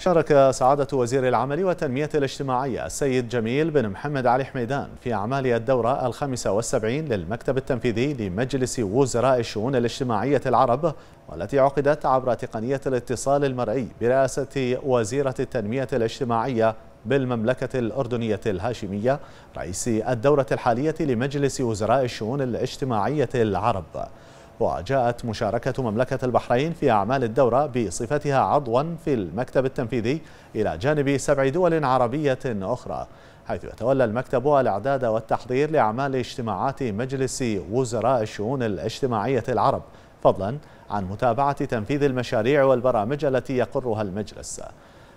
شارك سعادة وزير العمل والتنمية الاجتماعية السيد جميل بن محمد علي حميدان في أعمال الدورة الخامسة والسبعين للمكتب التنفيذي لمجلس وزراء الشؤون الاجتماعية العرب والتي عقدت عبر تقنية الاتصال المرئي برئاسة وزيرة التنمية الاجتماعية بالمملكة الأردنية الهاشمية رئيس الدورة الحالية لمجلس وزراء الشؤون الاجتماعية العرب وجاءت مشاركة مملكة البحرين في أعمال الدورة بصفتها عضوا في المكتب التنفيذي إلى جانب سبع دول عربية أخرى حيث يتولى المكتب الإعداد والتحضير لأعمال اجتماعات مجلس وزراء الشؤون الاجتماعية العرب فضلا عن متابعة تنفيذ المشاريع والبرامج التي يقرها المجلس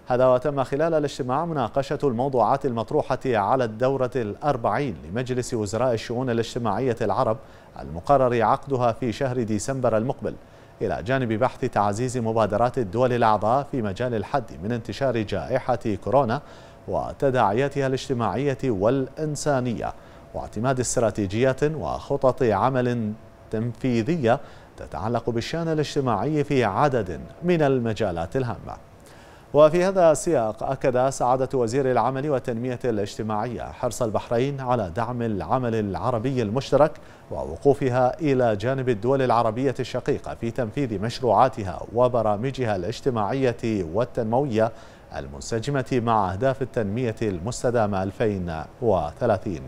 هذا وتم خلال الاجتماع مناقشة الموضوعات المطروحة على الدورة الأربعين لمجلس وزراء الشؤون الاجتماعية العرب المقرر عقدها في شهر ديسمبر المقبل إلى جانب بحث تعزيز مبادرات الدول الأعضاء في مجال الحد من انتشار جائحة كورونا وتداعياتها الاجتماعية والإنسانية واعتماد استراتيجيات وخطط عمل تنفيذية تتعلق بالشأن الاجتماعي في عدد من المجالات الهامة وفي هذا السياق أكد سعادة وزير العمل والتنمية الاجتماعية حرص البحرين على دعم العمل العربي المشترك ووقوفها إلى جانب الدول العربية الشقيقة في تنفيذ مشروعاتها وبرامجها الاجتماعية والتنموية المنسجمة مع أهداف التنمية المستدامة 2030